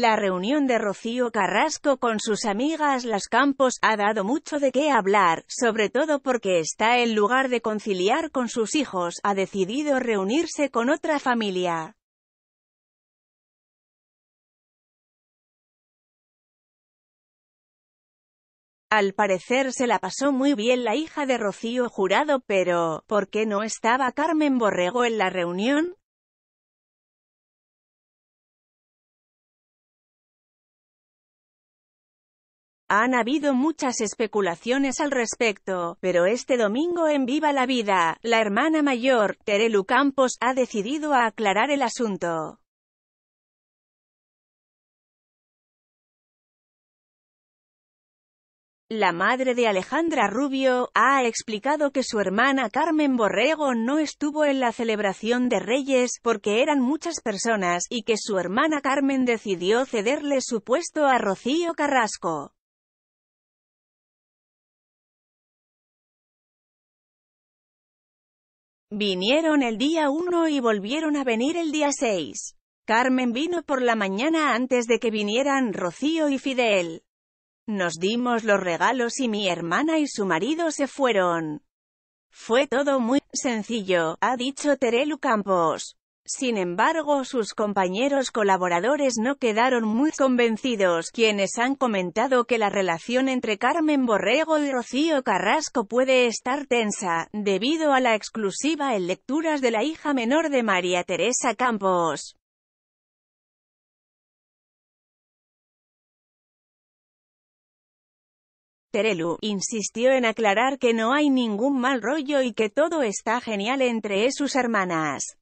La reunión de Rocío Carrasco con sus amigas Las Campos ha dado mucho de qué hablar, sobre todo porque está en lugar de conciliar con sus hijos, ha decidido reunirse con otra familia. Al parecer se la pasó muy bien la hija de Rocío Jurado pero, ¿por qué no estaba Carmen Borrego en la reunión? Han habido muchas especulaciones al respecto, pero este domingo en Viva la Vida, la hermana mayor, Terelu Campos, ha decidido aclarar el asunto. La madre de Alejandra Rubio, ha explicado que su hermana Carmen Borrego no estuvo en la celebración de Reyes, porque eran muchas personas, y que su hermana Carmen decidió cederle su puesto a Rocío Carrasco. Vinieron el día 1 y volvieron a venir el día 6. Carmen vino por la mañana antes de que vinieran Rocío y Fidel. Nos dimos los regalos y mi hermana y su marido se fueron. Fue todo muy sencillo, ha dicho Terelu Campos. Sin embargo sus compañeros colaboradores no quedaron muy convencidos, quienes han comentado que la relación entre Carmen Borrego y Rocío Carrasco puede estar tensa, debido a la exclusiva en lecturas de la hija menor de María Teresa Campos. Terelu, insistió en aclarar que no hay ningún mal rollo y que todo está genial entre sus hermanas.